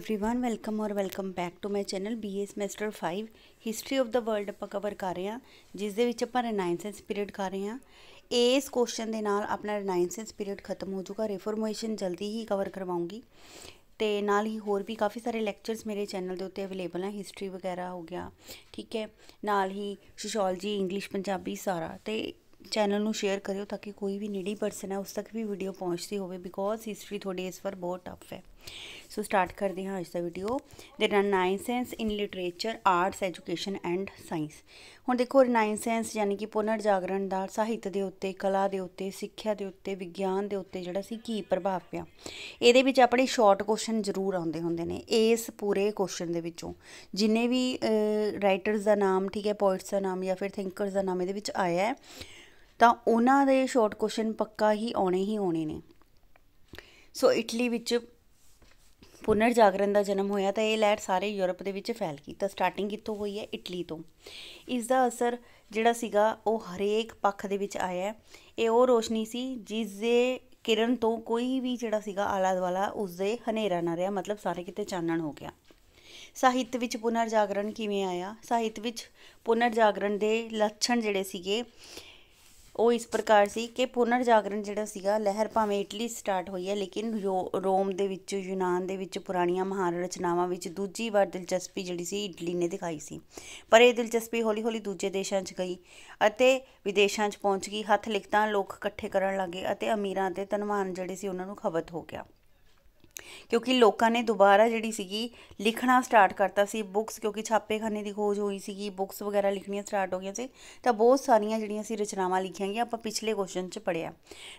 everyone welcome और welcome back to my channel BA semester 5 history of the world ਆਪਾਂ ਕਵਰ ਕਰ ਰਹੇ ਹਾਂ ਜਿਸ ਦੇ ਵਿੱਚ ਆਪਾਂ ਰੈਨਾਈਸੈਂਸ ਪੀਰੀਅਡ ਕਰ ਰਹੇ ਹਾਂ ਇਸ ਕੁਐਸਚਨ ਦੇ ਨਾਲ ਆਪਣਾ ਰੈਨਾਈਸੈਂਸ ਪੀਰੀਅਡ ਖਤਮ ਹੋ ਜਾਊਗਾ ਰਿਫਾਰਮੇਸ਼ਨ ਜਲਦੀ ਹੀ ਕਵਰ ਕਰਵਾਉਂਗੀ ਤੇ ਨਾਲ ਹੀ ਹੋਰ ਵੀ ਕਾਫੀ ਸਾਰੇ ਲੈਕਚਰਸ ਮੇਰੇ ਚੈਨਲ ਦੇ ਉੱਤੇ ਅਵੇਲੇਬਲ ਹਨ ਹਿਸਟਰੀ ਵਗੈਰਾ ਹੋ ਗਿਆ ਠੀਕ ਹੈ ਨਾਲ ਹੀ ਸੋਸ਼ੀਓਲੋਜੀ ਇੰਗਲਿਸ਼ ਪੰਜਾਬੀ ਸਾਰਾ ਤੇ ਚੈਨਲ ਨੂੰ ਸ਼ੇਅਰ ਕਰਿਓ ਤਾਂ ਕਿ ਕੋਈ ਵੀ ਨੀਡੀ ਪਰਸਨ ਹੈ ਉਸ ਤੱਕ ਵੀ ਵੀਡੀਓ ਪਹੁੰਚਦੀ ਹੋਵੇ ਬਿਕੋਜ਼ ਹਿਸਟਰੀ ਥੋੜੀ ਇਸ ਵਾਰ ਬਹੁਤ ਟਫ ਹੈ ਸੋ ਸਟਾਰਟ ਕਰਦੇ ਹਾਂ ਅੱਜ ਦਾ video there are 9 sense in literature arts education and science ਹੁਣ ਦੇਖੋ ਸੈਂਸ ਯਾਨੀ ਕਿ ਪੁਨਰ ਜਾਗਰਣ ਦਾ ਸਾਹਿਤ ਦੇ ਉੱਤੇ ਕਲਾ ਦੇ ਉੱਤੇ ਸਿੱਖਿਆ ਦੇ ਉੱਤੇ ਵਿਗਿਆਨ ਦੇ ਉੱਤੇ ਜਿਹੜਾ ਸੀ ਕੀ ਪ੍ਰਭਾਵ ਪਿਆ ਇਹਦੇ ਵਿੱਚ ਆਪਣੇ ਸ਼ਾਰਟ ਕੁਐਸਚਨ ਜ਼ਰੂਰ ਆਉਂਦੇ ਹੁੰਦੇ ਨੇ ਇਸ ਪੂਰੇ ਕੁਐਸਚਨ ਦੇ ਵਿੱਚੋਂ ਜਿੰਨੇ ਵੀ ਰਾਈਟਰਸ ਦਾ ਨਾਮ ਠੀਕ ਹੈ ਪੋਇਟਸ ਦਾ ਨਾਮ ਜਾਂ ਫਿਰ ਥਿੰਕਰਸ ਦਾ ਨਾਮ ਇਹਦੇ ਵਿੱਚ ਆਇਆ ਹੈ ਤਾਂ ਉਹਨਾਂ ਦੇ ਸ਼ਾਰਟ ਕੁਐਸਚਨ ਪੱਕਾ ਹੀ ਆਉਣੇ ਹੀ ਆਉਣੇ ਨੇ ਸੋ ਇਟਲੀ ਵਿੱਚ ਪੁਨਰ ਜਾਗਰਣ ਦਾ ਜਨਮ ਹੋਇਆ ਤਾਂ ਇਹ ਲਹਿਰ ਸਾਰੇ ਯੂਰਪ ਦੇ ਵਿੱਚ ਫੈਲ ਗਈ ਤਾਂ ਸਟਾਰਟਿੰਗ ਕਿੱਥੋਂ ਹੋਈ ਹੈ ਇਟਲੀ ਤੋਂ ਇਸ ਦਾ ਅਸਰ ਜਿਹੜਾ ਸੀਗਾ ਉਹ ਹਰੇਕ ਪੱਖ ਦੇ ਵਿੱਚ ਆਇਆ ਹੈ ਇਹ ਉਹ ਰੋਸ਼ਨੀ ਸੀ ਜਿਸ ਦੇ ਕਿਰਨ ਤੋਂ ਕੋਈ ਵੀ ਜਿਹੜਾ ਸੀਗਾ ਆਲਾ ਦਵਾਲਾ ਉਸ ਦੇ ਹਨੇਰਾ ਨਾ ਰਿਹਾ ਮਤਲਬ ਸਾਰੇ ਕਿਤੇ ਚਾਨਣ ਹੋ ਗਿਆ ਸਾਹਿਤ ਵਿੱਚ ਪੁਨਰ ਜਾਗਰਣ ਕਿਵੇਂ ਆਇਆ ਸਾਹਿਤ ਵਿੱਚ ਪੁਨਰ ਜਾਗਰਣ ਦੇ ਲੱਛਣ ਜਿਹੜੇ ਸੀਗੇ ਉਹ ਇਸ ਪ੍ਰਕਾਰ ਸੀ ਕਿ ਪੁਨਰ ਜਾਗਰਣ ਜਿਹੜਾ ਸੀਗਾ ਲਹਿਰ ਭਾਵੇਂ ਇਟਲੀ ਸਟਾਰਟ ਹੋਈ ਹੈ ਲੇਕਿਨ ਰੋਮ ਦੇ ਵਿੱਚ ਯੂਨਾਨ ਦੇ ਵਿੱਚ ਪੁਰਾਣੀਆਂ ਮਹਾਨ ਰਚਨਾਵਾਂ ਵਿੱਚ ਦੂਜੀ ਵਾਰ ਦਿਲਚਸਪੀ ਜਿਹੜੀ ਸੀ ਇਟਲੀ ਨੇ ਦਿਖਾਈ ਸੀ ਪਰ ਇਹ ਦਿਲਚਸਪੀ ਹੌਲੀ-ਹੌਲੀ ਦੂਜੇ ਦੇਸ਼ਾਂ 'ਚ ਗਈ ਅਤੇ ਵਿਦੇਸ਼ਾਂ 'ਚ ਪਹੁੰਚ ਗਈ ਹੱਥ ਲਿਖਤਾਂ ਲੋਕ ਇਕੱਠੇ ਕਰਨ ਲੱਗੇ ਅਤੇ ਅਮੀਰਾਂ ਤੇ ਧਨਵਾਨ ਜਿਹੜੇ ਸੀ ਉਹਨਾਂ ਨੂੰ ਖਬਤ ਹੋ ਗਿਆ ਕਿਉਂਕਿ ਲੋਕਾਂ ਨੇ ਦੁਬਾਰਾ ਜਿਹੜੀ ਸੀਗੀ ਲਿਖਣਾ ਸਟਾਰਟ ਕਰਤਾ ਸੀ ਬੁੱਕਸ ਕਿਉਂਕਿ ਛਾਪੇਖਾਨੇ ਦੀ ਖੋਜ ਹੋਈ ਸੀਗੀ ਬੁੱਕਸ ਵਗੈਰਾ ਲਿਖਣੀਆਂ ਸਟਾਰਟ ਹੋ ਗਈਆਂ ਸੀ ਤਾਂ ਬਹੁਤ ਸਾਰੀਆਂ ਜਿਹੜੀਆਂ ਸੀ ਰਚਨਾਵਾਂ ਲਿਖੀਆਂ ਗਈਆਂ ਆਪਾਂ ਪਿਛਲੇ ਕੁਐਸਚਨ 'ਚ ਪੜਿਆ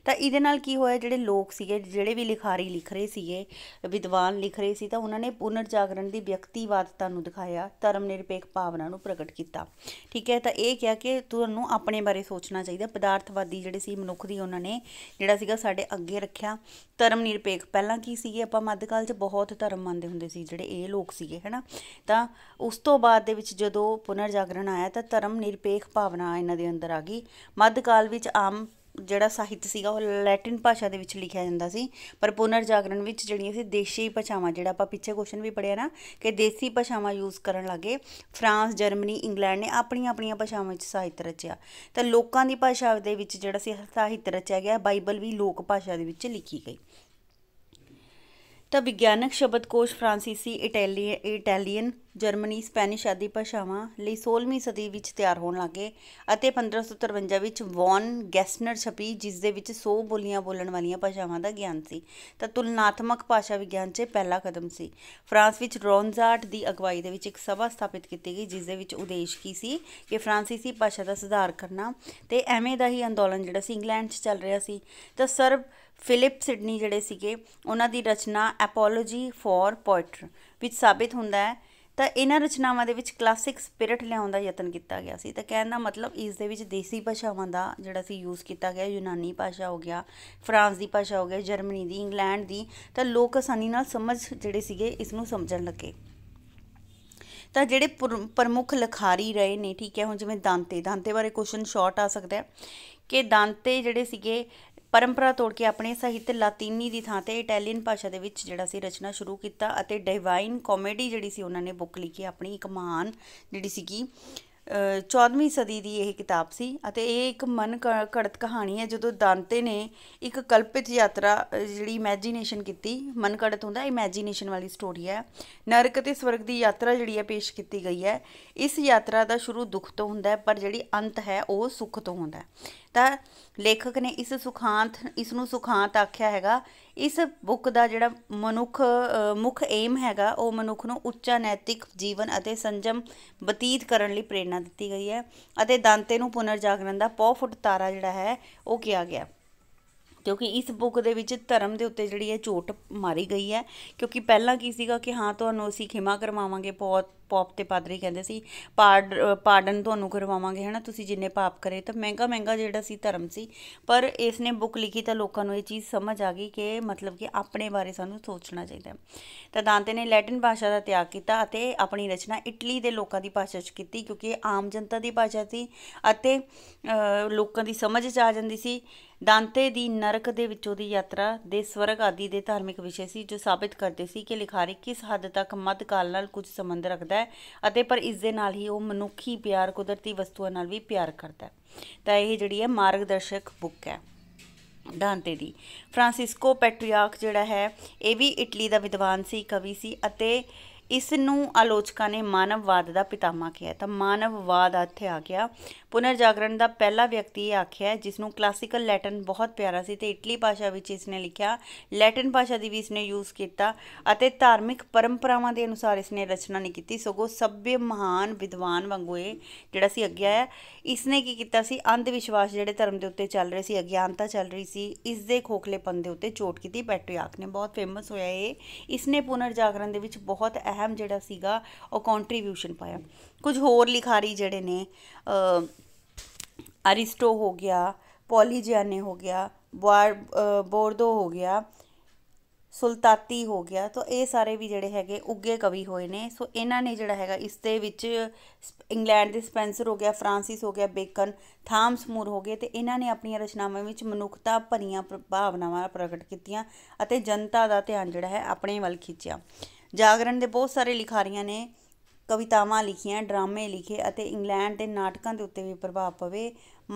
ਤਾਂ ਇਹਦੇ ਨਾਲ ਕੀ ਹੋਇਆ ਜਿਹੜੇ ਲੋਕ ਸੀਗੇ ਜਿਹੜੇ ਵੀ ਲਿਖਾਰੀ ਲਿਖ ਰਹੇ ਸੀਗੇ ਵਿਦਵਾਨ ਲਿਖ ਰਹੇ ਸੀ ਤਾਂ ਉਹਨਾਂ ਨੇ ਪੁਨਰ ਜਾਗਰਣ ਦੀ ਵਿਅਕਤੀਵਾਦਤਾ ਨੂੰ ਦਿਖਾਇਆ ਧਰਮ ਨਿਰਪੇਖ ਭਾਵਨਾ ਨੂੰ ਪ੍ਰਗਟ ਕੀਤਾ ਠੀਕ ਹੈ ਤਾਂ ਇਹ ਕਿਹਾ ਕਿ ਤੁਹਾਨੂੰ ਆਪਣੇ ਬਾਰੇ ਸੋਚਣਾ ਚਾਹੀਦਾ ਪਦਾਰਥਵਾਦੀ ਜਿਹੜੇ ਸੀ ਮਨੁੱਖ ਦੀ ਉਹਨਾਂ ਨੇ ਜਿਹੜਾ ਸੀਗਾ ਸਾਡੇ ਅੱਗੇ ਰੱਖਿਆ ਧਰਮ ਨਿਰਪੇਖ ਪਹਿਲਾਂ ਕੀ ਸੀਗੇ ਆਪਾਂ ਮੱਧਕਾਲ 'ਚ ਬਹੁਤ ਧਰਮ ਮੰਨਦੇ ਹੁੰਦੇ ਸੀ ਜਿਹੜੇ ਇਹ ਲੋਕ ਸੀਗੇ ਹੈਨਾ ਤਾਂ ਉਸ ਤੋਂ ਬਾਅਦ ਦੇ ਵਿੱਚ ਜਦੋਂ ਪੁਨਰ ਜਾਗਰਣ ਆਇਆ ਤਾਂ ਧਰਮ ਨਿਰਪੇਖ ਭਾਵਨਾ ਇਹਨਾਂ ਦੇ ਅੰਦਰ ਆ ਗਈ ਮੱਧਕਾਲ ਵਿੱਚ ਆਮ ਜਿਹੜਾ ਸਾਹਿਤ ਸੀਗਾ ਉਹ ਲੈਟਿਨ ਭਾਸ਼ਾ ਦੇ ਵਿੱਚ ਲਿਖਿਆ ਜਾਂਦਾ ਸੀ ਪਰ ਪੁਨਰ ਜਾਗਰਣ ਵਿੱਚ ਜਿਹੜੀਆਂ ਸੀ ਦੇਸ਼ੀ ਭਾਸ਼ਾਵਾਂ ਜਿਹੜਾ ਆਪਾਂ ਪਿੱਛੇ ਕੁਐਸਚਨ ਵੀ ਪੜਿਆ ਨਾ ਕਿ ਦੇਸੀ ਭਾਸ਼ਾਵਾਂ ਯੂਜ਼ ਕਰਨ ਲੱਗੇ ਫਰਾਂਸ ਜਰਮਨੀ ਇੰਗਲੈਂਡ ਨੇ ਆਪਣੀਆਂ ਆਪਣੀਆਂ ਭਾਸ਼ਾਵਾਂ ਵਿੱਚ ਸਾਹਿਤ ਰਚਿਆ ਤਾਂ ਲੋਕਾਂ ਦੀ ਭਾਸ਼ਾ ਦੇ ਵਿੱਚ ਜਿਹੜਾ ਸੀ ਸਾਹਿਤ ਰਚਿਆ ਗਿਆ ਬਾਈਬਲ ਵੀ ਲੋਕ ਭਾਸ਼ਾ ਦੇ ਵਿੱਚ ਲਿਖੀ ਗਈ ਤਾਂ ਵਿਗਿਆਨਕ ਸ਼ਬਦਕੋਸ਼ ਫ੍ਰਾਂਸੀਸੀ ਇਟਾਲੀਅਨ ਜਰਮਨੀ ਸਪੈਨਿਸ਼ ਆਦਿ ਭਾਸ਼ਾਵਾਂ ਲਈ 16ਵੀਂ ਸਦੀ ਵਿੱਚ ਤਿਆਰ ਹੋਣ ਲੱਗੇ ਅਤੇ 1553 ਵਿੱਚ ਵੌਨ ਗੈਸਨਰ ਛਪੀ ਜਿਸ ਦੇ ਵਿੱਚ 100 ਬੋਲੀਆਂ ਬੋਲਣ ਵਾਲੀਆਂ ਭਾਸ਼ਾਵਾਂ ਦਾ ਗਿਆਨ ਸੀ ਤਾਂ ਤੁਲਨਾਤਮਕ ਭਾਸ਼ਾ ਵਿਗਿਆਨ 'ਚ ਪਹਿਲਾ ਕਦਮ ਸੀ ਫਰਾਂਸ ਵਿੱਚ ਰੋਨਜ਼ਾਟ ਦੀ ਅਗਵਾਈ ਦੇ ਵਿੱਚ ਇੱਕ ਸਭਾ ਸਥਾਪਿਤ ਕੀਤੀ ਗਈ ਜਿਸ ਦੇ ਵਿੱਚ ਉਦੇਸ਼ ਕੀ ਸੀ ਕਿ ਫ੍ਰਾਂਸੀਸੀ ਭਾਸ਼ਾ ਦਾ ਸੁਧਾਰ ਕਰਨਾ ਤੇ ਐਵੇਂ ਦਾ ਹੀ ਅੰਦੋਲਨ ਜਿਹੜਾ ਸੀ ਇੰਗਲੈਂਡ 'ਚ ਚੱਲ ਰਿਹਾ ਸੀ ਤਾਂ ਸਰਬ ਫਿਲਿਪ ਸਿਡਨੀ ਜਿਹੜੇ ਸੀਗੇ ਉਹਨਾਂ ਦੀ ਰਚਨਾ ਐਪੋਲੋਜੀ ਫॉर ਪੋਇਟਰ ਵਿੱਚ ਸਾਬਿਤ ਹੁੰਦਾ ਹੈ ਤਾਂ ਇਹਨਾਂ ਰਚਨਾਵਾਂ ਦੇ ਵਿੱਚ ਕਲਾਸਿਕ ਸਪਿਰਿਟ ਲਿਆਉਣ ਦਾ ਯਤਨ ਕੀਤਾ ਗਿਆ ਸੀ ਤਾਂ ਕਹਿਣ ਦਾ ਮਤਲਬ ਇਸ ਦੇ ਵਿੱਚ ਦੇਸੀ ਭਾਸ਼ਾਵਾਂ ਦਾ ਜਿਹੜਾ ਸੀ ਯੂਜ਼ ਕੀਤਾ ਗਿਆ ਯੂਨਾਨੀ ਭਾਸ਼ਾ ਹੋ ਗਿਆ ਫਰਾਂਸ ਦੀ ਭਾਸ਼ਾ ਹੋ ਗਿਆ ਜਰਮਨੀ ਦੀ ਇੰਗਲੈਂਡ ਦੀ ਤਾਂ ਲੋਕ ਆਸਾਨੀ ਨਾਲ ਸਮਝ ਜਿਹੜੇ ਸੀਗੇ ਇਸ ਨੂੰ ਸਮਝਣ ਲੱਗੇ ਤਾਂ ਜਿਹੜੇ ਪ੍ਰਮੁੱਖ ਲਖਾਰੀ ਰਹੇ ਨੇ ਠੀਕ ਹੈ ਹੁਣ ਜਿਵੇਂ ਦਾਂਤੇ ਦਾਂਤੇ ਬਾਰੇ ਕੁਐਸਚਨ ਸ਼ਾਰਟ ਆ ਸਕਦਾ ਹੈ ਕਿ ਦਾਂਤੇ ਜਿਹੜੇ ਸੀਗੇ ਪਰੰਪਰਾ ਤੋੜ ਕੇ ਆਪਣੇ ਸਾਹਿਤ ਲਾਤੀਨੀ ਦੀ ਥਾਂ ਤੇ ਇਟਾਲੀਅਨ ਭਾਸ਼ਾ ਦੇ ਵਿੱਚ ਜਿਹੜਾ ਸੀ ਰਚਨਾ ਸ਼ੁਰੂ ਕੀਤਾ ਅਤੇ ਡਿਵਾਈਨ ਕਾਮੇਡੀ ਜਿਹੜੀ ਸੀ ਉਹਨਾਂ ਨੇ ਬੁੱਕ ਲਿਖੀ ਆਪਣੀ ਇੱਕ ਮਹਾਨ ਜਿਹੜੀ ਸੀਗੀ 14ਵੀਂ ਸਦੀ ਦੀ ਇਹ ਕਿਤਾਬ ਸੀ ਅਤੇ ਇਹ ਇੱਕ ਮਨ ਘੜਤ ਕਹਾਣੀ ਹੈ ਜਦੋਂ ਦਾਂਤੇ ਨੇ ਇੱਕ ਕਲਪਿਤ ਯਾਤਰਾ ਜਿਹੜੀ ਇਮੇਜਿਨੇਸ਼ਨ ਕੀਤੀ ਮਨ ਘੜਤ ਹੁੰਦਾ ਇਮੇਜਿਨੇਸ਼ਨ ਵਾਲੀ ਸਟੋਰੀ ਹੈ ਨਰਕ ਤੇ ਸਵਰਗ ਦੀ ਯਾਤਰਾ ਜਿਹੜੀ ਹੈ ਪੇਸ਼ ਕੀਤੀ ਗਈ ਹੈ ਇਸ ਯਾਤਰਾ ਦਾ ਸ਼ੁਰੂ ਦੁੱਖ ਤੋਂ ਹੁੰਦਾ ਹੈ ਪਰ ਜਿਹੜੀ ਅੰਤ ਹੈ ਉਹ ਸੁੱਖ ਤੋਂ ਹੁੰਦਾ ਹੈ ਤਾਂ ਲੇਖਕ ਨੇ ਇਸ ਸੁਖਾਂਤ ਇਸ ਨੂੰ ਸੁਖਾਂਤ ਆਖਿਆ ਹੈਗਾ ਇਸ ਬੁੱਕ ਦਾ ਜਿਹੜਾ ਮਨੁੱਖ ਮੁੱਖ ਏਮ ਹੈਗਾ ਉਹ ਮਨੁੱਖ ਨੂੰ ਉੱਚਾ ਨੈਤਿਕ ਜੀਵਨ ਅਤੇ ਸੰਜਮ ਬਤੀਤ ਕਰਨ ਲਈ ਪ੍ਰੇਰਣਾ ਦਿੱਤੀ ਗਈ ਹੈ ਅਤੇ ਦਾਂਤੇ ਨੂੰ ਪੁਨਰ ਜਾਗਰਣ ਦਾ ਪੌ ਫੁੱਟ ਤਾਰਾ ਜਿਹੜਾ ਹੈ ਉਹ ਕਿਹਾ ਗਿਆ ਕਿਉਂਕਿ ਇਸ ਬੁੱਕ ਦੇ ਵਿੱਚ ਧਰਮ ਦੇ ਉੱਤੇ ਜਿਹੜੀ ਹੈ ਝੋਟ ਮਾਰੀ ਗਈ ਹੈ ਕਿਉਂਕਿ ਪਹਿਲਾਂ ਕੀ ਸੀਗਾ ਕਿ ਹਾਂ ਤੁਹਾਨੂੰ ਅਸੀਂ ਖਿਮਾ ਕਰਵਾਵਾਂਗੇ ਬਹੁਤ ਪੌਪ ਤੇ ਪਾਦਰੀ ਕਹਿੰਦੇ ਸੀ ਪਾਰਡ ਪਾਰਡਨ ਤੁਹਾਨੂੰ ਕਰਵਾਵਾਂਗੇ ਹਨਾ ਤੁਸੀਂ ਜਿੰਨੇ ਪਾਪ ਕਰੇ ਤਾਂ ਮਹਿੰਗਾ ਮਹਿੰਗਾ ਜਿਹੜਾ ਸੀ ਧਰਮ ਸੀ ਪਰ ਇਸ ਨੇ ਬੁੱਕ ਲਿਖੀ ਤਾਂ ਲੋਕਾਂ ਨੂੰ ਇਹ ਚੀਜ਼ ਸਮਝ ਆ ਗਈ ਕਿ ਮਤਲਬ ਕਿ ਆਪਣੇ ਬਾਰੇ ਸਾਨੂੰ ਸੋਚਣਾ ਚਾਹੀਦਾ ਤਾਂ ਦਾਂਤੇ ਨੇ ਲੈਟਿਨ ਭਾਸ਼ਾ ਦਾ ਤਿਆਗ ਕੀਤਾ ਅਤੇ ਆਪਣੀ ਰਚਨਾ ਇਟਲੀ ਦੇ ਲੋਕਾਂ ਦੀ ਭਾਸ਼ਾ 'ਚ ਕੀਤੀ ਕਿਉਂਕਿ ਇਹ ਆਮ ਜਨਤਾ ਦੀ ਭਾਸ਼ਾ ਸੀ ਅਤੇ ਲੋਕਾਂ ਦੀ ਸਮਝ 'ਚ ਆ ਜਾਂਦੀ ਸੀ ਦਾਂਤੇ ਦੀ ਨਰਕ ਦੇ ਵਿੱਚੋਂ ਦੀ ਯਾਤਰਾ ਦੇ ਸਵਰਗ ਆਦਿ ਦੇ ਧਾਰਮਿਕ ਵਿਸ਼ੇ ਸੀ ਜੋ ਸਾਬਿਤ ਕਰਦੇ ਸੀ ਕਿ ਲਿਖਾਰੀ ਕਿਸ ਹੱਦ ਤੱਕ ਮੱਧਕਾਲ ਨਾਲ ਕੁਝ ਸੰਬੰਧ ਰੱਖਦਾ ਹੈ ਅਤੇ ਪਰ ਇਸ ਦੇ ਨਾਲ ਹੀ ਉਹ ਮਨੁੱਖੀ ਪਿਆਰ ਕੁਦਰਤੀ ਵਸਤੂਆਂ ਨਾਲ ਵੀ ਪਿਆਰ ਕਰਦਾ ਹੈ ਤਾਂ ਇਹ ਜਿਹੜੀ ਹੈ ਮਾਰਗਦਰਸ਼ਕ ਬੁੱਕ ਹੈ ਡਾਂਤੇ ਦੀ ਫ੍ਰਾਂਸਿਸਕੋ ਪੈਟਰੀਆਰਕ ਜਿਹੜਾ ਹੈ ਇਹ ਵੀ ਇਟਲੀ ਦਾ ਵਿਦਵਾਨ ਸੀ ਕਵੀ ਸੀ ਅਤੇ ਇਸ ਨੂੰ ਆਲੋਚਕਾਂ ਨੇ ਮਾਨਵਵਾਦ ਦਾ ਪਿਤਾਮਾ ਕਿਹਾ ਤਾਂ ਮਾਨਵਵਾਦ ਇੱਥੇ ਆ ਗਿਆ ਪੁਨਰਜਾਗਰਣ ਦਾ ਪਹਿਲਾ ਵਿਅਕਤੀ ਇਹ ਆਖਿਆ ਜਿਸ ਨੂੰ ਕਲਾਸੀਕਲ ਲੈਟਿਨ ਬਹੁਤ ਪਿਆਰਾ ਸੀ ਤੇ ਇਟਲੀ ਭਾਸ਼ਾ ਵਿੱਚ ਇਸ ਨੇ ਲਿਖਿਆ ਲੈਟਿਨ ਭਾਸ਼ਾ ਦੀ ਵੀ ਇਸ ਨੇ ਯੂਜ਼ ਕੀਤਾ ਅਤੇ ਧਾਰਮਿਕ ਪਰੰਪਰਾਵਾਂ ਦੇ ਅਨੁਸਾਰ ਇਸ ਨੇ ਰਚਨਾ ਨਹੀਂ ਕੀਤੀ ਸਗੋਂ ਸਭੇ ਮਹਾਨ ਵਿਦਵਾਨ ਵਾਂਗੂ ਇਹ ਜਿਹੜਾ ਸੀ ਅੱਗੇ ਆਇਆ ਇਸ ਨੇ ਕੀ ਕੀਤਾ ਸੀ ਅੰਧ ਵਿਸ਼ਵਾਸ ਜਿਹੜੇ ਧਰਮ ਦੇ ਉੱਤੇ ਚੱਲ ਰਹੇ ਸੀ ਅਗਿਆਨਤਾ ਚੱਲ ਰਹੀ ਸੀ ਇਸ ਦੇ ਖੋਖਲੇਪਨ ਦੇ ਉੱਤੇ ਚੋਟ ਕੀਤੀ ਪੈਟਰੀਆਕ ਨੇ ਬਹੁਤ ਫੇਮਸ ਹੋਇਆ ਇਹ ਇਸ ਨੇ ਪੁਨਰਜਾਗਰਣ ਦੇ ਵਿੱਚ ਬਹੁਤ ਅਹਿਮ ਜਿਹੜਾ ਸੀਗਾ ਉਹ ਕੰਟਰੀਬਿਊਸ਼ਨ ਪਾਇਆ ਕੁਝ ਹੋਰ ਲਿਖਾਰੀ ਜਿਹੜੇ ਨੇ ਅਰਿਸਟੋ ਹੋ ਗਿਆ ਪੋਲੀਜਿਆਨੇ ਹੋ ਗਿਆ ਬੋਰਦੋ ਹੋ ਗਿਆ ਸੁਲਤਾਤੀ ਹੋ ਗਿਆ ਤਾਂ ਇਹ ਸਾਰੇ ਵੀ ਜਿਹੜੇ ਹੈਗੇ ਉੱਗੇ ਕਵੀ ਹੋਏ ਨੇ ਸੋ ਇਹਨਾਂ ਨੇ ਜਿਹੜਾ ਹੈਗਾ ਇਸ ਦੇ ਵਿੱਚ ਇੰਗਲੈਂਡ ਦੇ ਸਪੈਂਸਰ ਹੋ ਗਿਆ ਫ੍ਰਾਂਸਿਸ ਹੋ ਗਿਆ ਬੇਕਨ ਥਾਮਸ ਮੂਰ ਹੋ ਗਏ ਤੇ ਇਹਨਾਂ ਨੇ ਆਪਣੀਆਂ ਰਚਨਾਵਾਂ ਵਿੱਚ ਮਨੁੱਖਤਾ ਭਰੀਆਂ ਭਾਵਨਾਵਾਂ ਪ੍ਰਗਟ ਕੀਤੀਆਂ ਅਤੇ ਜਨਤਾ ਦਾ ਧਿਆਨ ਜਿਹੜਾ ਹੈ ਆਪਣੇ ਵੱਲ ਖਿੱਚਿਆ ਜਾਗਰਣ ਦੇ ਬਹੁਤ ਸਾਰੇ ਲਿਖਾਰੀਆਂ ਨੇ ਕਵਿਤਾਵਾਂ ਲਿਖੀਆਂ ਡਰਾਮੇ ਲਿਖੇ ਅਤੇ ਇੰਗਲੈਂਡ ਦੇ ਨਾਟਕਾਂ ਦੇ ਉੱਤੇ ਵੀ ਪ੍ਰਭਾਵ ਪਵੇ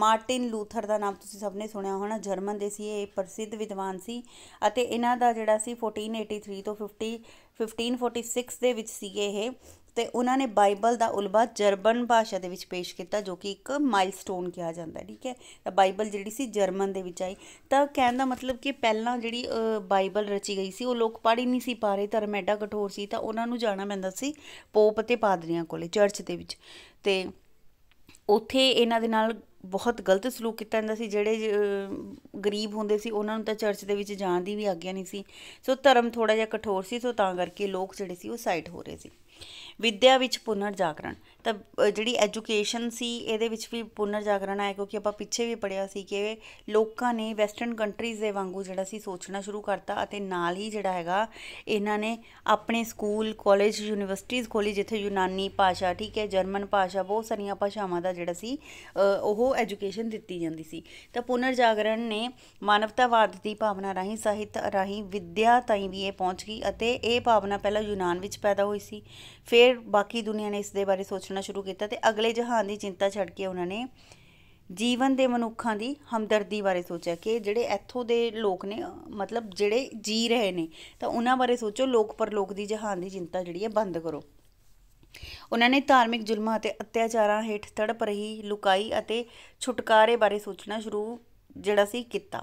ਮਾਰਟਿਨ ਲੂਥਰ ਦਾ ਨਾਮ ਤੁਸੀਂ ਸਭ ਨੇ ਸੁਣਿਆ ਹੋਣਾ ਜਰਮਨ ਦੇ ਸੀ ਇਹ ਪ੍ਰਸਿੱਧ ਵਿਦਵਾਨ ਸੀ ਅਤੇ ਇਹਨਾਂ ਦਾ ਜਿਹੜਾ ਸੀ 1483 ਤੋਂ 50 1546 ਦੇ ਵਿੱਚ ਸੀਗੇ ਇਹ ਤੇ ਉਹਨਾਂ ਨੇ ਬਾਈਬਲ ਦਾ ਉਲਬਾ ਜਰਮਨ ਭਾਸ਼ਾ ਦੇ ਵਿੱਚ ਪੇਸ਼ ਕੀਤਾ ਜੋ ਕਿ ਇੱਕ ਮਾਈਲਸਟੋਨ ਕਿਹਾ ਜਾਂਦਾ ਠੀਕ ਹੈ ਤਾਂ ਬਾਈਬਲ ਜਿਹੜੀ ਸੀ ਜਰਮਨ ਦੇ ਵਿੱਚ ਆਈ ਤਾਂ ਕਹਿਣ ਦਾ ਮਤਲਬ ਕਿ ਪਹਿਲਾਂ ਜਿਹੜੀ ਬਾਈਬਲ ਰਚੀ ਗਈ ਸੀ ਉਹ ਲੋਕ ਪੜ੍ਹ ਹੀ ਨਹੀਂ ਸੀ ਪਾ ਰਹੇ ਧਰਮ ਐਡਾ ਕਠੋਰ ਸੀ ਤਾਂ ਉਹਨਾਂ ਨੂੰ ਜਾਣਾ ਪੈਂਦਾ ਸੀ ਪੋਪ ਤੇ ਪਾਦਰੀਆਂ ਕੋਲੇ ਚਰਚ ਦੇ ਵਿੱਚ ਤੇ ਉੱਥੇ ਇਹਨਾਂ ਦੇ ਨਾਲ ਬਹੁਤ ਗਲਤ ਸਲੂਕ ਕੀਤਾ ਜਾਂਦਾ ਸੀ ਜਿਹੜੇ ਗਰੀਬ ਹੁੰਦੇ ਸੀ ਉਹਨਾਂ ਨੂੰ ਤਾਂ ਚਰਚ ਦੇ ਵਿੱਚ ਜਾਣ ਦੀ ਵੀ ਆਗਿਆ ਨਹੀਂ ਸੀ ਸੋ ਧਰਮ ਥੋੜਾ ਜਿਹਾ ਕਠੋਰ ਸੀ ਸੋ ਤਾਂ ਕਰਕੇ ਲੋਕ ਜਿਹੜੇ ਸੀ ਉਹ ਸਾਈਡ ਹੋ ਰਹੇ ਸੀ ਵਿੱਦਿਆ ਵਿੱਚ ਪੁਨਰ ਜਾਗਰਣ ਤਾਂ ਜਿਹੜੀ ਐਜੂਕੇਸ਼ਨ ਸੀ ਇਹਦੇ ਵਿੱਚ ਵੀ ਪੁਨਰ ਜਾਗਰਣ ਆਇਆ ਕਿਉਂਕਿ ਆਪਾਂ ਪਿੱਛੇ ਵੀ ਪੜਿਆ ਸੀ ਕਿ ਲੋਕਾਂ ਨੇ ਵੈਸਟਰਨ ਕੰਟਰੀਜ਼ ਦੇ ਵਾਂਗੂ ਜਿਹੜਾ ਸੀ ਸੋਚਣਾ ਸ਼ੁਰੂ ਕਰਤਾ ਅਤੇ ਨਾਲ ਹੀ ਜਿਹੜਾ ਹੈਗਾ ਇਹਨਾਂ ਨੇ ਆਪਣੇ ਸਕੂਲ ਕਾਲਜ ਯੂਨੀਵਰਸਿਟੀਜ਼ ਖੋਲੀ ਜਿੱਥੇ ਯੂਨਾਨੀ ਭਾਸ਼ਾ ਠੀਕ ਹੈ ਜਰਮਨ ਭਾਸ਼ਾ ਬਹੁਤ ਸਾਰੀਆਂ ਭਾਸ਼ਾਵਾਂ ਦਾ ਜਿਹੜਾ ਸੀ ਉਹ ਐਜੂਕੇਸ਼ਨ ਦਿੱਤੀ ਜਾਂਦੀ ਸੀ ਤਾਂ ਪੁਨਰ ਜਾਗਰਣ ਨੇ ਮਾਨਵਤਾਵਾਦ ਦੀ ਭਾਵਨਾ ਰਾਹੀਂ ਸਾਹਿਤ ਰਾਹੀਂ ਵਿੱਦਿਆ ਤਾਈਂ ਵੀ ਇਹ ਪਹੁੰਚ ਗਈ ਅਤੇ ਇਹ ਭਾਵਨਾ ਪਹਿਲਾਂ ਯੂਨਾਨ ਵਿੱਚ ਪੈਦਾ ਹੋਈ ਸੀ ਫਿਰ ਫਿਰ ਬਾਕੀ ਦੁਨੀਆ ਨੇ ਇਸ ਦੇ ਬਾਰੇ ਸੋਚਣਾ ਸ਼ੁਰੂ ਕੀਤਾ ਤੇ ਅਗਲੇ ਜਹਾਨ ਦੀ ਚਿੰਤਾ ਛੱਡ ਕੇ ਉਹਨਾਂ ਨੇ ਜੀਵਨ ਦੇ ਮਨੁੱਖਾਂ ਦੀ ਹਮਦਰਦੀ ਬਾਰੇ ਸੋਚਿਆ ਕਿ ਜਿਹੜੇ ਇੱਥੋਂ ਦੇ ਲੋਕ ਨੇ ਮਤਲਬ ਜਿਹੜੇ ਜੀ ਰਹੇ ਨੇ ਤਾਂ ਉਹਨਾਂ ਬਾਰੇ ਸੋਚੋ ਲੋਕ ਪਰਲੋਕ ਦੀ ਜਹਾਨ ਦੀ ਚਿੰਤਾ ਜਿਹੜੀ ਹੈ ਬੰਦ ਕਰੋ ਉਹਨਾਂ ਨੇ ਧਾਰਮਿਕ ਜ਼ੁਲਮਾਂ ਅਤੇ ਅਤਿਆਚਾਰਾਂ ਹੇਠ ਤੜਪ ਰਹੀ ਲੁਕਾਈ ਅਤੇ ਛੁਟਕਾਰੇ ਬਾਰੇ ਸੋਚਣਾ ਸ਼ੁਰੂ ਜਿਹੜਾ ਸੀ ਕੀਤਾ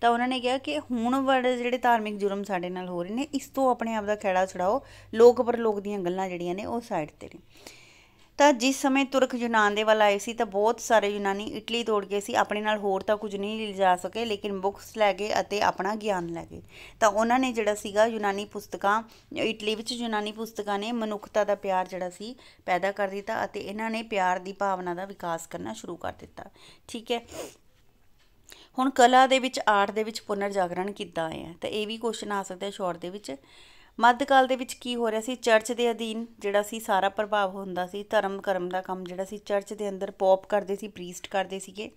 ਤਾਂ ਉਹਨਾਂ ਨੇ ਕਿਹਾ ਕਿ ਹੁਣ ਵੜ ਜਿਹੜੇ ਧਾਰਮਿਕ ਜੁਰਮ ਸਾਡੇ ਨਾਲ ਹੋ ਰਹੇ ਨੇ ਇਸ ਤੋਂ ਆਪਣੇ ਆਪ ਦਾ ਖੜਾ ਛੜਾਓ ਲੋਕ ਪਰ ਲੋਕ ਦੀਆਂ ਗੱਲਾਂ ਜਿਹੜੀਆਂ ਨੇ ਉਹ ਸਾਈਡ ਤੇ ਨੇ ਤਾਂ ਜਿਸ ਸਮੇਂ ਤੁਰਕ ਯੂਨਾਨ ਦੇ ਵੱਲ ਆਏ ਸੀ ਤਾਂ ਬਹੁਤ ਸਾਰੇ ਯੂਨਾਨੀ ਇਟਲੀ ਤੋੜ ਗਏ ਸੀ ਆਪਣੇ ਨਾਲ ਹੋਰ ਤਾਂ ਕੁਝ ਨਹੀਂ ਲੈ ਜਾ ਸਕੇ ਲੇਕਿਨ ਬੁੱਕਸ ਲੈ ਗਏ ਅਤੇ ਆਪਣਾ ਗਿਆਨ ਲੈ ਗਏ ਤਾਂ ਉਹਨਾਂ ਨੇ ਜਿਹੜਾ ਸੀਗਾ ਯੂਨਾਨੀ ਪੁਸਤਕਾਂ ਇਟਲੀ ਵਿੱਚ ਯੂਨਾਨੀ ਪੁਸਤਕਾਂ ਨੇ ਮਨੁੱਖਤਾ ਦਾ ਪਿਆਰ ਜਿਹੜਾ ਸੀ ਪੈਦਾ ਕਰ ਦਿੱਤਾ ਅਤੇ ਇਹਨਾਂ ਨੇ ਪਿਆਰ ਦੀ ਭਾਵਨਾ ਦਾ ਵਿਕਾਸ ਕਰਨਾ ਸ਼ੁਰੂ ਕਰ ਦਿੱਤਾ ਠੀਕ ਹੈ ਹੁਣ ਕਲਾ ਦੇ ਵਿੱਚ ਆਰਟ ਦੇ ਵਿੱਚ ਪੁਨਰ ਜਾਗਰਣ ਕਿੱਦਾਂ ਆਇਆ ਤਾਂ ਇਹ ਵੀ ਕੁਐਸਚਨ ਆ ਸਕਦਾ ਸ਼ਾਰਟ ਦੇ ਵਿੱਚ ਮੱਧਕਾਲ ਦੇ ਵਿੱਚ ਕੀ ਹੋ ਰਿਹਾ ਸੀ ਚਰਚ ਦੇ ਅਧੀਨ ਜਿਹੜਾ ਸੀ ਸਾਰਾ ਪ੍ਰਭਾਵ ਹੁੰਦਾ ਸੀ ਧਰਮ ਕਰਮ ਦਾ ਕੰਮ ਜਿਹੜਾ ਸੀ ਚਰਚ ਦੇ ਅੰਦਰ ਪੌਪ ਕਰਦੇ ਸੀ ਪ੍ਰੀਸਟ ਕਰਦੇ ਸੀਗੇ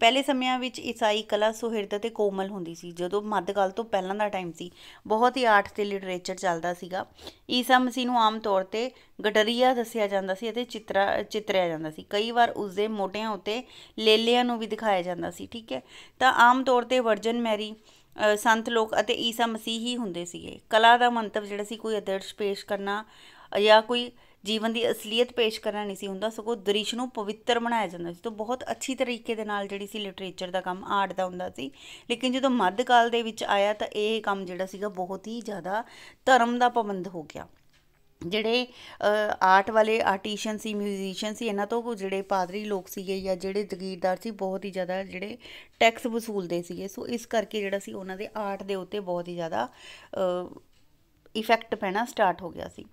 ਪਹਿਲੇ ਸਮਿਆਂ ਵਿੱਚ ਈਸਾਈ ਕਲਾ ਸੁਹਿਰਦ ਤੇ ਕੋਮਲ ਹੁੰਦੀ ਸੀ ਜਦੋਂ ਮੱਧਕਾਲ ਤੋਂ ਪਹਿਲਾਂ ਦਾ ਟਾਈਮ ਸੀ ਬਹੁਤ ਹੀ ਆਰਟ ਤੇ ਲਿਟਰੇਚਰ ਚੱਲਦਾ ਸੀਗਾ ਈਸਾ ਮਸੀਹ ਨੂੰ ਆਮ ਤੌਰ ਤੇ ਗਟਰੀਆ ਦੱਸਿਆ ਜਾਂਦਾ ਸੀ ਅਤੇ ਚਿਤਰਾ ਚਿਤਰਿਆ ਜਾਂਦਾ ਸੀ ਕਈ ਵਾਰ ਉਸ ਦੇ ਮੋਢਿਆਂ ਉੱਤੇ ਲੇਲਿਆਂ ਨੂੰ ਵੀ ਦਿਖਾਇਆ ਜਾਂਦਾ ਸੀ ਠੀਕ ਹੈ ਤਾਂ ਆਮ ਤੌਰ ਤੇ ਵਰਜਨ ਮੈਰੀ ਸੰਤ ਲੋਕ ਅਤੇ ਈਸਾ ਮਸੀਹ ਹੀ ਹੁੰਦੇ ਸੀਗੇ ਕਲਾ ਦਾ ਮੰਤਵ ਜਿਹੜਾ ਸੀ ਕੋਈ ਅਦਰਸ਼ ਪੇਸ਼ ਕਰਨਾ ਜਾਂ ਕੋਈ ਜੀਵਨ ਦੀ ਅਸਲੀਅਤ ਪੇਸ਼ ਕਰਨਾ ਨਹੀਂ ਸੀ ਹੁੰਦਾ ਸਗੋਂ ਦ੍ਰਿਸ਼ ਨੂੰ ਪਵਿੱਤਰ ਬਣਾਇਆ ਜਾਂਦਾ ਸੀ ਤੋਂ ਬਹੁਤ ਅੱਛੀ ਤਰੀਕੇ ਦੇ ਨਾਲ ਜਿਹੜੀ ਸੀ ਲਿਟਰੇਚਰ ਦਾ ਕੰਮ ਆਰਟ ਦਾ ਹੁੰਦਾ ਸੀ ਲੇਕਿਨ ਜਦੋਂ ਮੱਧਕਾਲ ਦੇ ਵਿੱਚ ਆਇਆ ਤਾਂ ਇਹ ਕੰਮ ਜਿਹੜਾ ਸੀਗਾ ਬਹੁਤ ਹੀ ਜ਼ਿਆਦਾ ਧਰਮ ਦਾ ਪਾਬੰਦ ਹੋ ਗਿਆ ਜਿਹੜੇ ਆਰਟ ਵਾਲੇ ਆਰਟੀਸ਼ਨ ਸੀ ਮਿਊਜ਼ੀਸ਼ੀਅਨ ਸੀ ਇਹਨਾਂ ਤੋਂ ਜਿਹੜੇ ਪਾਦਰੀ ਲੋਕ ਸੀਗੇ ਜਾਂ ਜਿਹੜੇ ਜ਼ਗੀਰਦਾਰ ਸੀ ਬਹੁਤ ਹੀ ਜ਼ਿਆਦਾ ਜਿਹੜੇ ਟੈਕਸ ਵਸੂਲਦੇ ਸੀਗੇ ਸੋ ਇਸ ਕਰਕੇ ਜਿਹੜਾ ਸੀ ਉਹਨਾਂ ਦੇ ਆਰਟ ਦੇ ਉੱਤੇ ਬਹੁਤ ਹੀ ਜ਼ਿਆਦਾ ਇਫੈਕਟ ਪੈਣਾ ਸਟਾਰਟ ਹੋ ਗਿਆ ਸੀ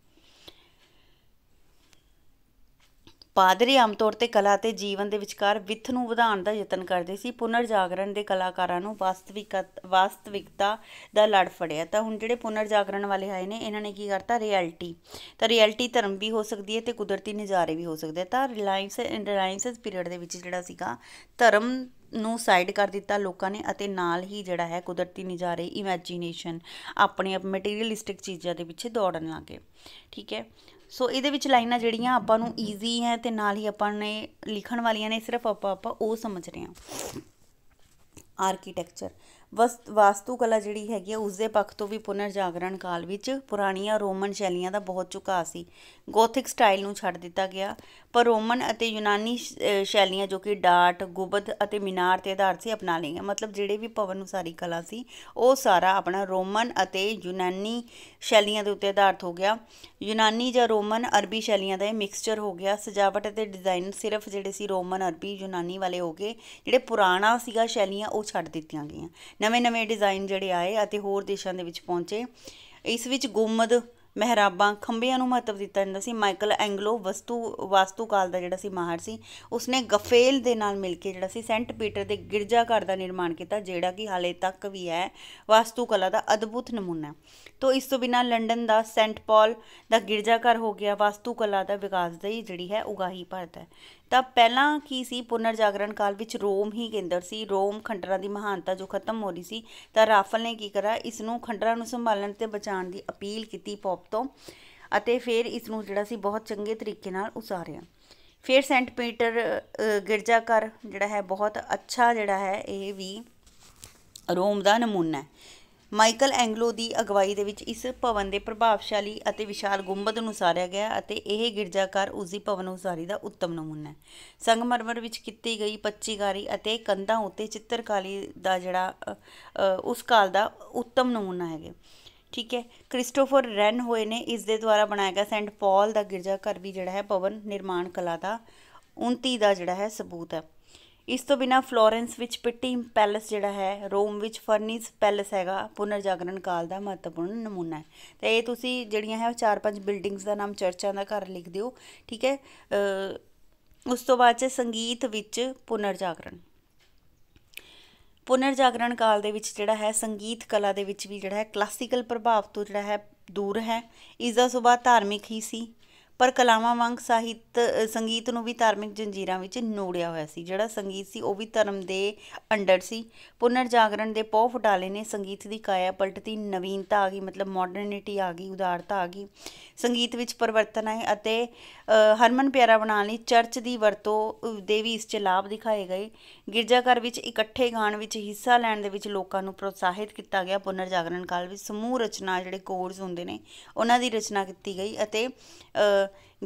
ਪਾਦਰੀ ਆਮ ਤੌਰ ਤੇ ਕਲਾ ਅਤੇ ਜੀਵਨ ਦੇ ਵਿਚਕਾਰ ਵਿਥ ਨੂੰ ਵਧਾਉਣ ਦਾ ਯਤਨ ਕਰਦੇ ਸੀ ਪੁਨਰ ਜਾਗਰਣ ਦੇ ਕਲਾਕਾਰਾਂ ਨੂੰ ਵਾਸਤਵਿਕ ਵਾਸਤਵਿਕਤਾ ਦਾ ਲੜ ਫੜਿਆ ਤਾਂ ਹੁਣ ਜਿਹੜੇ ਪੁਨਰ ਜਾਗਰਣ ਵਾਲੇ ਆਏ ਨੇ ਇਹਨਾਂ ਨੇ ਕੀ ਕਰਤਾ ਰਿਐਲਿਟੀ ਤਾਂ ਰਿਐਲਿਟੀ ਧਰਮ ਵੀ ਹੋ ਸਕਦੀ ਹੈ ਤੇ ਕੁਦਰਤੀ ਨਜ਼ਾਰੇ ਵੀ ਹੋ ਸਕਦੇ ਤਾਂ ਰਿਲਾਇੰਸ ਰਿਲਾਇੰਸਸ ਪੀਰੀਅਡ ਦੇ ਵਿੱਚ ਜਿਹੜਾ ਸੀਗਾ ਧਰਮ ਨੂੰ ਸਾਈਡ ਕਰ ਦਿੱਤਾ ਲੋਕਾਂ ਨੇ ਅਤੇ ਨਾਲ ਹੀ ਜਿਹੜਾ ਹੈ ਕੁਦਰਤੀ ਨਜ਼ਾਰੇ ਇਮੇਜਿਨੇਸ਼ਨ ਆਪਣੇ ਆਪ ਮਟੀਰੀਅਲਿਸਟਿਕ ਚੀਜ਼ਾਂ ਦੇ ਪਿੱਛੇ ਦੌੜਨ ਲੱਗੇ ਠੀਕ ਹੈ ਸੋ ਇਹਦੇ ਵਿੱਚ ਲਾਈਨਾਂ ਜਿਹੜੀਆਂ ਆਪਾਂ ਨੂੰ ਈਜ਼ੀ ਹੈ ਤੇ ਨਾਲ ਹੀ ਆਪਾਂ ਨੇ ਲਿਖਣ ਵਾਲੀਆਂ ਨੇ ਸਿਰਫ ਆਪਾਂ ਆਪਾਂ ਉਹ ਸਮਝ ਰਹੇ ਹਾਂ ਆਰਕੀਟੈਕਚਰ ਵਸਤੂ ਕਲਾ ਜਿਹੜੀ ਹੈਗੀ ਆ ਉਸ ਦੇ ਪੱਖ ਤੋਂ ਵੀ ਪੁਨਰ ਜਾਗਰਣ ਕਾਲ ਵਿੱਚ ਪੁਰਾਣੀਆਂ ਰੋਮਨ ਸ਼ੈਲੀਆਂ ਦਾ ਬਹੁਤ ਝੁਕਾਅ ਸੀ ਗੋਥਿਕ ਸਟਾਈਲ ਨੂੰ ਛੱਡ ਦਿੱਤਾ ਗਿਆ ਪਰ ਰੋਮਨ ਅਤੇ ਯੂਨਾਨੀ ਸ਼ੈਲੀਆਂ ਜੋ ਕਿ ਡਾਟ ਗੁਬਦ ਅਤੇ ਮিনার ਤੇ ਆਧਾਰ ਸੀ ਅਪਣਾ ਲਈਆਂ ਮਤਲਬ ਜਿਹੜੇ ਵੀ ਭਵਨ ਉਸਾਰੀ ਕਲਾ ਸੀ ਉਹ ਸਾਰਾ ਆਪਣਾ ਰੋਮਨ ਅਤੇ ਯੂਨਾਨੀ ਸ਼ੈਲੀਆਂ ਦੇ ਉੱਤੇ ਆਧਾਰਿਤ ਹੋ ਗਿਆ ਯੂਨਾਨੀ ਜਾਂ ਰੋਮਨ ਅਰਬੀ ਸ਼ੈਲੀਆਂ ਦਾ ਇਹ ਮਿਕਸਚਰ ਹੋ ਗਿਆ ਸਜਾਵਟ ਅਤੇ ਡਿਜ਼ਾਈਨ ਸਿਰਫ ਜਿਹੜੇ ਸੀ ਰੋਮਨ ਅਰਬੀ ਯੂਨਾਨੀ ਵਾਲੇ ਹੋ ਗਏ ਜਿਹੜੇ ਪੁਰਾਣਾ ਸੀਗਾ ਸ਼ੈਲੀਆਂ ਉਹ ਛੱਡ ਦਿੱਤੀਆਂ ਗਈਆਂ ਨਵੇਂ ਨਵੇਂ ਡਿਜ਼ਾਈਨ ਜਿਹੜੇ ਆਏ ਅਤੇ ਹੋਰ ਦੇਸ਼ਾਂ ਦੇ ਵਿੱਚ ਪਹੁੰਚੇ ਇਸ ਵਿੱਚ ਗੁੰਮਦ ਮਹਿਰਾਬਾਂ ਖੰਬਿਆਂ ਨੂੰ ਮਹੱਤਵ ਦਿੱਤਾ ਜਾਂਦਾ ਸੀ ਮਾਈਕਲ ਐਂਗਲੋ ਵਸਤੂ ਵਾਸਤੂਕਾਲ ਦਾ ਜਿਹੜਾ ਸੀ ਮਾਹਰ ਸੀ ਉਸਨੇ ਗਫੇਲ ਦੇ ਨਾਲ ਮਿਲ ਕੇ ਜਿਹੜਾ ਸੀ ਸੈਂਟ ਪੀਟਰ ਦੇ ਗਿਰਜਾ ਘਰ ਦਾ ਨਿਰਮਾਣ ਕੀਤਾ ਜਿਹੜਾ ਕਿ ਹਾਲੇ ਤੱਕ ਵੀ ਹੈ ਵਾਸਤੂ ਕਲਾ ਦਾ ਅਦਭੁਤ ਨਮੂਨਾ ਤੋਂ ਇਸ ਤੋਂ ਬਿਨਾ ਲੰਡਨ ਦਾ ਸੈਂਟ ਪਾਲ ਦਾ ਗਿਰਜਾ ਘਰ ਹੋ ਗਿਆ ਵਾਸਤੂ ਕਲਾ ਦਾ ਵਿਕਾਸ ਹੀ ਜਿਹੜੀ ਹੈ ਉਗਾਹੀ ਭਰਦਾ ਤਾਂ ਪਹਿਲਾਂ ਕੀ ਸੀ ਪੁਨਰ ਜਾਗਰਣ ਕਾਲ ਵਿੱਚ ਰੋਮ ਹੀ ਕੇਂਦਰ ਸੀ ਰੋਮ ਖੰਡਰਾਂ ਦੀ ਮਹਾਨਤਾ ਜੋ ਖਤਮ ਹੋ ਰਹੀ ਸੀ ਤਾਂ ਰਾਫਲ ਨੇ ਕੀ ਕਰਾ ਇਸ ਨੂੰ ਖੰਡਰਾਂ ਨੂੰ ਸੰਭਾਲਣ ਤੇ ਬਚਾਉਣ ਦੀ ਅਪੀਲ ਕੀਤੀ ਪੌਪ ਤੋਂ ਅਤੇ ਫਿਰ ਇਸ ਨੂੰ ਜਿਹੜਾ ਸੀ ਬਹੁਤ ਚੰਗੇ ਤਰੀਕੇ ਨਾਲ ਉਸਾਰਿਆ ਫਿਰ ਸੈਂਟ ਪੀਟਰ ਗਿਰਜਾ ਘਰ ਜਿਹੜਾ ਹੈ ਬਹੁਤ ਅੱਛਾ ਜਿਹੜਾ ਹੈ ਇਹ ਵੀ ਰੋਮ ਦਾ ਨਮੂਨਾ ਹੈ ਮਾਈਕਲ ਐਂਗਲੋ ਦੀ ਅਗਵਾਈ ਦੇ ਵਿੱਚ ਇਸ ਭਵਨ ਦੇ ਪ੍ਰਭਾਵਸ਼ਾਲੀ ਅਤੇ ਵਿਸ਼ਾਲ ਗੁੰਬਦ ਨੂੰ ਸਾਰਿਆ ਗਿਆ ਅਤੇ ਇਹ ਗਿਰਜਾਘਰ ਉਸ ਦੀ ਭਵਨ ਉਸਾਰੀ ਦਾ ਉੱਤਮ ਨਮੂਨਾ ਹੈ ਸੰਗਮਰਮਰ ਵਿੱਚ ਕੀਤੀ ਗਈ ਪੱਚੀਕਾਰੀ ਅਤੇ ਕੰਧਾਂ ਉੱਤੇ ਚਿੱਤਰਕਾਰੀ ਦਾ ਜਿਹੜਾ ਉਸ ਕਾਲ ਦਾ ਉੱਤਮ ਨਮੂਨਾ ਹੈਗੇ ਠੀਕ ਹੈ ਕ੍ਰਿਸਟੋਫਰ ਰੈਨ ਹੋਏ ਨੇ ਇਸ ਦੇ ਦੁਆਰਾ ਬਣਾਇਆ ਗਿਆ ਸੈਂਟ ਪਾਲ ਦਾ ਗਿਰਜਾਘਰ ਵੀ ਜਿਹੜਾ ਹੈ ਭਵਨ ਨਿਰਮਾਣ ਕਲਾ ਦਾ 29 ਦਾ ਜਿਹੜਾ ਹੈ ਸਬੂਤ ਹੈ ਇਸ ਤੋਂ ਬਿਨਾ ਫਲੋਰੈਂਸ ਵਿੱਚ ਪਿੱਟੀ ਪੈਲਸ ਜਿਹੜਾ ਹੈ ਰੋਮ ਵਿੱਚ ਫਰਨੀਸ ਪੈਲਸ ਹੈਗਾ ਪੁਨਰ ਜਾਗਰਣ ਕਾਲ ਦਾ ਮਹੱਤਵਪੂਰਨ ਨਮੂਨਾ ਹੈ ਤੇ ਇਹ ਤੁਸੀਂ ਜਿਹੜੀਆਂ ਹੈ ਚਾਰ ਪੰਜ ਬਿਲਡਿੰਗਸ ਦਾ ਨਾਮ ਚਰਚਾਂ ਦਾ ਘਰ ਲਿਖ ਦਿਓ ਠੀਕ ਹੈ ਉਸ ਤੋਂ ਬਾਅਦ ਚ ਸੰਗੀਤ ਵਿੱਚ ਪੁਨਰ ਜਾਗਰਣ ਪੁਨਰ ਜਾਗਰਣ ਕਾਲ ਦੇ ਵਿੱਚ ਜਿਹੜਾ ਹੈ ਸੰਗੀਤ ਕਲਾ ਦੇ ਵਿੱਚ ਵੀ ਜਿਹੜਾ ਹੈ ਕਲਾਸਿਕਲ ਪ੍ਰਭਾਵ ਤੋਂ ਜਿਹੜਾ ਹੈ ਦੂਰ ਹੈ ਇਸ ਦਾ ਸੁਭਾਅ ਧਾਰਮਿਕ ਹੀ ਸੀ ਪਰ ਕਲਾਵਾਂ ਵਾਂਗ ਸਾਹਿਤ ਸੰਗੀਤ ਨੂੰ ਵੀ ਧਾਰਮਿਕ ਜੰਜੀਰਾਂ ਵਿੱਚ ਨੋੜਿਆ ਹੋਇਆ ਸੀ ਜਿਹੜਾ ਸੰਗੀਤ ਸੀ ਉਹ ਵੀ ਧਰਮ ਦੇ ਅੰਡਰ ਸੀ ਪੁਨਰ ਜਾਗਰਣ ਦੇ ਪੋਹ ਫਟਾਲੇ ਨੇ ਸੰਗੀਤ ਦੀ ਕਾਇਆ ਪਲਟਤੀ ਨਵੀਨਤਾ ਆ ਗਈ ਮਤਲਬ ਮਾਡਰਨਿਟੀ ਆ ਗਈ ਉਦਾਰਤਾ ਆ ਗਈ ਸੰਗੀਤ ਵਿੱਚ ਪਰਿਵਰਤਨ ਆਏ ਅਤੇ ਹਰਮਨ ਪਿਆਰਾ ਬਣਾਉਣ ਲਈ ਚਰਚ ਦੀ ਵਰਤੋਂ ਦੇ ਵੀ ਇਸ 'ਚ ਲਾਭ ਦਿਖਾਏ ਗਏ ਗਿਰਜਾਘਰ ਵਿੱਚ ਇਕੱਠੇ ਗਾਣ ਵਿੱਚ ਹਿੱਸਾ ਲੈਣ ਦੇ ਵਿੱਚ ਲੋਕਾਂ ਨੂੰ ਪ੍ਰੋਤਸਾਹਿਤ ਕੀਤਾ ਗਿਆ ਪੁਨਰ ਜਾਗਰਣ ਕਾਲ ਵਿੱਚ ਸਮੂਹ ਰਚਨਾ ਜਿਹੜੇ ਕੋਰਸ ਹੁੰਦੇ ਨੇ ਉਹਨਾਂ ਦੀ ਰਚਨਾ ਕੀਤੀ ਗਈ ਅਤੇ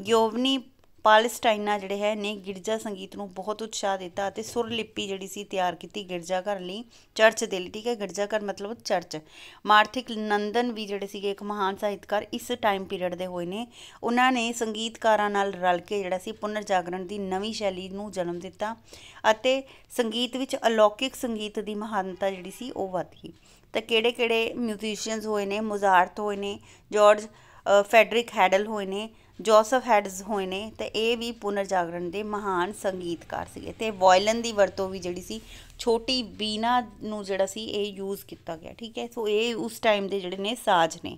ਗਿਓਵਨੀ ਪਾਲਸਟਾਈਨਾ ਜਿਹੜੇ ਹੈ ਨੇ ਗਿਰਜਾ ਸੰਗੀਤ ਨੂੰ ਬਹੁਤ ਉਤਸ਼ਾਹ ਦਿੱਤਾ ਅਤੇ ਸੁਰ ਲਿਪੀ ਜਿਹੜੀ ਸੀ ਤਿਆਰ ਕੀਤੀ ਗਿਰਜਾ ਘਰ ਲਈ ਚਰਚ ਦੇ ਲਈ ਠੀਕ ਹੈ ਗਿਰਜਾ ਘਰ ਮਤਲਬ ਚਰਚ ਮਾਰਥਿਕ ਨੰਦਨ ਵੀ ਜਿਹੜੇ ਸੀਗੇ ਇੱਕ ਮਹਾਨ ਸਾਹਿਤਕਾਰ ਇਸ ਟਾਈਮ ਪੀਰੀਅਡ ਦੇ ਹੋਏ ਨੇ ਉਹਨਾਂ ਨੇ ਸੰਗੀਤਕਾਰਾਂ ਨਾਲ ਰਲ ਕੇ ਜਿਹੜਾ ਸੀ ਪੁਨਰ ਜਾਗਰਣ ਦੀ ਨਵੀਂ ਸ਼ੈਲੀ ਨੂੰ ਜਨਮ ਦਿੱਤਾ ਅਤੇ ਸੰਗੀਤ ਵਿੱਚ ਅਲੌਕਿਕ ਸੰਗੀਤ ਦੀ ਮਹਾਨਤਾ ਜਿਹੜੀ ਸੀ ਉਹ ਵਧ ਗਈ ਤਾਂ ਕਿਹੜੇ-ਕਿਹੜੇ ਮਿਊਜ਼ੀਸ਼ੀਅਨਸ ਹੋਏ ਨੇ ਮੋਜ਼ਾਰਟ ਹੋਏ ਨੇ ਜਾਰਜ ਫੈਡਰਿਕ ਹੈਡਲ ਹੋਏ ਨੇ ਜੋਸਫ ਹੈਡਸ ਹੋਏ ਨੇ ਤੇ ਇਹ ਵੀ ਪੁਨਰ ਜਾਗਰਣ ਦੇ ਮਹਾਨ ਸੰਗੀਤਕਾਰ ਸੀਗੇ ਤੇ ਵਾਇਲਨ ਦੀ ਵਰਤੋਂ ਵੀ ਜਿਹੜੀ ਸੀ ਛੋਟੀ ਬੀਨਾ ਨੂੰ ਜਿਹੜਾ ਸੀ ਇਹ ਯੂਜ਼ ਕੀਤਾ ਗਿਆ ਠੀਕ ਹੈ ਸੋ ਇਹ ਉਸ ਟਾਈਮ ਦੇ ਜਿਹੜੇ ਨੇ ਸਾਜ਼ ਨੇ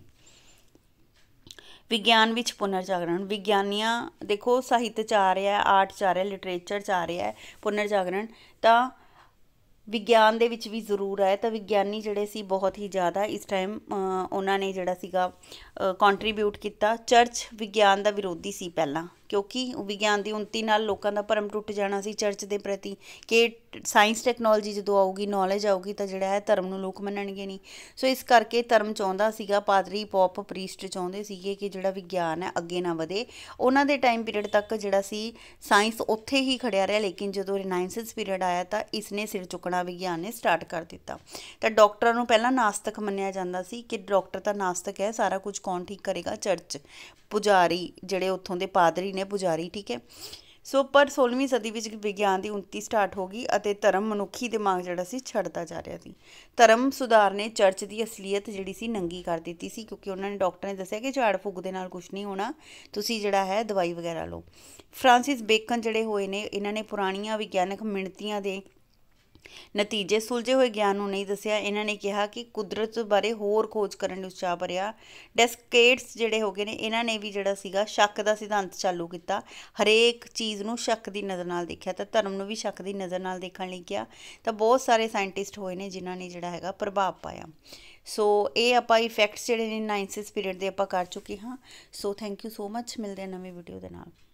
ਵਿਗਿਆਨ ਵਿੱਚ ਪੁਨਰ ਜਾਗਰਣ ਵਿਗਿਆਨੀਆਂ ਦੇਖੋ ਸਾਹਿਤ ਚ ਆ ਰਿਹਾ ਆਰਟ ਚ ਆ ਰਿਹਾ ਲਿਟਰੇਚਰ ਚ ਆ ਰਿਹਾ ਪੁਨਰ ਜਾਗਰਣ ਤਾਂ ਵਿਗਿਆਨ ਦੇ ਵਿੱਚ ਵੀ ਜ਼ਰੂਰ ਆਇਆ ਤਾਂ ਵਿਗਿਆਨੀ ਜਿਹੜੇ ਸੀ ਬਹੁਤ ਹੀ ਜ਼ਿਆਦਾ ਇਸ ਟਾਈਮ ਉਹਨਾਂ ਨੇ ਜਿਹੜਾ ਸੀਗਾ ਕੰਟਰੀਬਿਊਟ ਕੀਤਾ ਚਰਚ ਵਿਗਿਆਨ ਦਾ ਵਿਰੋਧੀ ਸੀ ਪਹਿਲਾਂ ਕਿਉਂਕਿ ਵਿਗਿਆਨ ਦੀ ਉਨਤੀ ਨਾਲ ਲੋਕਾਂ ਦਾ ਭਰਮ ਟੁੱਟ ਜਾਣਾ ਸੀ ਚਰਚ ਦੇ ਪ੍ਰਤੀ ਕਿ ਸਾਇੰਸ ਟੈਕਨੋਲੋਜੀ ਜਦੋਂ ਆਊਗੀ ਨੌਲੇਜ ਆਊਗੀ ਤਾਂ ਜਿਹੜਾ ਹੈ ਧਰਮ ਨੂੰ ਲੋਕ ਮੰਨਣਗੇ ਨਹੀਂ ਸੋ ਇਸ ਕਰਕੇ ਧਰਮ ਚਾਹੁੰਦਾ ਸੀਗਾ ਪਾਦਰੀ ਪੌਪ ਪ੍ਰੀਸਟ ਚਾਹੁੰਦੇ ਸੀਗੇ ਕਿ ਜਿਹੜਾ ਵਿਗਿਆਨ ਹੈ ਅੱਗੇ ਨਾ ਵਧੇ ਉਹਨਾਂ ਦੇ ਟਾਈਮ ਪੀਰੀਅਡ ਤੱਕ ਜਿਹੜਾ ਸੀ ਸਾਇੰਸ ਉੱਥੇ ਹੀ ਖੜਿਆ ਰਿਹਾ ਲੇਕਿਨ ਜਦੋਂ ਰਿਨਾਈਸੈਂਸ ਪੀਰੀਅਡ ਆਇਆ ਤਾਂ ਇਸ ਨੇ ਸਿਰ ਚੁੱਕਣਾ ਵਿਗਿਆਨ ਨੇ ਸਟਾਰਟ ਕਰ ਦਿੱਤਾ ਤਾਂ ਡਾਕਟਰਾਂ ਨੂੰ ਪਹਿਲਾਂ ਨਾਸਤਕ ਮੰਨਿਆ ਜਾਂਦਾ ਸੀ ਕਿ ਡਾਕਟਰ ਤਾਂ ਨਾਸਤਕ ਹੈ ਸਾਰਾ ਕੁਝ ਕੌਣ ਠੀਕ ਕਰੇਗਾ ਚਰਚ ਪੁਜਾਰੀ ਜਿਹੜੇ ਉੱਥੋਂ ਦੇ ਪਾਦਰੀ ਨੇ ਪੁਜਾਰੀ ਠੀਕ ਹੈ ਸੋ ਪਰ 16ਵੀਂ ਸਦੀ ਵਿੱਚ ਵਿਗਿਆਨ ਦੀ ਉਨਤੀ ਸਟਾਰਟ ਹੋ ਗਈ ਅਤੇ ਧਰਮ ਮਨੁੱਖੀ ਦਿਮਾਗ ਜਿਹੜਾ ਸੀ ਛੱਡਦਾ ਜਾ ਰਿਹਾ ਸੀ ਧਰਮ ਸੁਧਾਰ ਨੇ ਚਰਚ ਦੀ ਅਸਲੀਅਤ ਜਿਹੜੀ ਸੀ ਨੰਗੀ ਕਰ ਦਿੱਤੀ ਸੀ ਕਿਉਂਕਿ ਉਹਨਾਂ ਨੇ ਡਾਕਟਰ ਨੇ ਦੱਸਿਆ ਕਿ ਝਾੜ ਫੂਕ ਦੇ ਨਾਲ ਕੁਝ ਨਹੀਂ ਹੋਣਾ ਤੁਸੀਂ ਜਿਹੜਾ ਹੈ ਦਵਾਈ ਵਗੈਰਾ ਲਓ ਫ੍ਰਾਂਸਿਸ ਬੇਕਨ ਜਿਹੜੇ ਹੋਏ ਨੇ ਇਹਨਾਂ ਨੇ ਪੁਰਾਣੀਆਂ ਵਿਗਿਆਨਕ ਮਿਣਤੀਆਂ ਦੇ ਨਤੀਜੇ ਸੁਲਝੇ ਹੋਏ ਗਿਆਨ ਨੂੰ ਨਹੀਂ ਦੱਸਿਆ ਇਹਨਾਂ ਨੇ ਕਿਹਾ ਕਿ ਕੁਦਰਤ ਬਾਰੇ ਹੋਰ ਖੋਜ ਕਰਨ ਦੀ ਉਤਸ਼ਾਹ ਭਰਿਆ ਡੈਸਕੇਟਸ ਜਿਹੜੇ ਹੋਗੇ ਨੇ ਇਹਨਾਂ ਨੇ ਵੀ ਜਿਹੜਾ ਸੀਗਾ ਸ਼ੱਕ ਦਾ ਸਿਧਾਂਤ ਚਾਲੂ ਕੀਤਾ ਹਰੇਕ ਚੀਜ਼ ਨੂੰ ਸ਼ੱਕ ਦੀ ਨਜ਼ਰ ਨਾਲ ਦੇਖਿਆ ਤਾਂ ਧਰਮ ਨੂੰ ਵੀ ਸ਼ੱਕ ਦੀ ਨਜ਼ਰ ਨਾਲ ਦੇਖਣ ਲਈ ਕਿਹਾ ਤਾਂ ਬਹੁਤ ਸਾਰੇ ਸਾਇੰਟਿਸਟ ਹੋਏ ਨੇ ਜਿਨ੍ਹਾਂ ਨੇ ਜਿਹੜਾ ਹੈਗਾ ਪ੍ਰਭਾਵ ਪਾਇਆ ਸੋ ਇਹ ਆਪਾਂ ਇਫੈਕਟਸ ਜਿਹੜੇ ਨੇ 9th ਪੀਰੀਅਡ ਦੇ ਆਪਾਂ ਕਰ ਚੁੱਕੇ ਹਾਂ ਸੋ ਥੈਂਕ ਯੂ ਸੋ ਮੱਚ ਮਿਲਦੇ ਹਾਂ ਨਵੀਂ ਵੀਡੀਓ ਦੇ ਨਾਲ